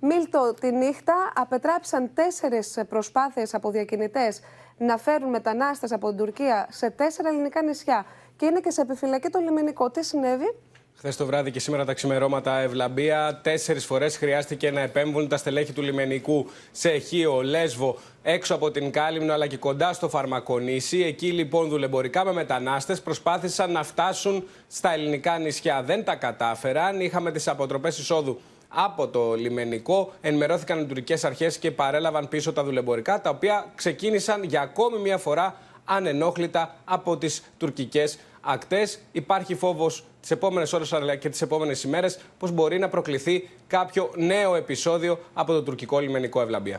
Μίλτο, τη νύχτα απετράψαν τέσσερι προσπάθειες από διακινητές να φέρουν μετανάστες από την Τουρκία σε τέσσερα ελληνικά νησιά και είναι και σε επιφυλακή το λιμενικό. Τι συνέβη? Χθες το βράδυ και σήμερα τα ξημερώματα Ευλαμπία. Τέσσερις φορές χρειάστηκε να επέμβουν τα στελέχη του λιμενικού σε Χίο, Λέσβο, έξω από την Κάλυμνο αλλά και κοντά στο Φαρμακονήσι. Εκεί λοιπόν δουλεμπορικά με μετανάστες προσπάθησαν να φτάσουν στα ελληνικά νησιά. Δεν τα κατάφεραν. Είχαμε τις αποτροπές εισόδου από το λιμενικό. Ενημερώθηκαν οι τουρκικές αρχές και παρέλαβαν πίσω τα δουλεμπορικά, τα οποία ξεκίνησαν για ακόμη μία φορά ανενόχλητα από τις τουρκικές ακτές. Υπάρχει φόβος τις επόμενες ώρες αλλά και τις επόμενες ημέρες πως μπορεί να προκληθεί κάποιο νέο επεισόδιο από το τουρκικό λιμενικό Ευλαμπία.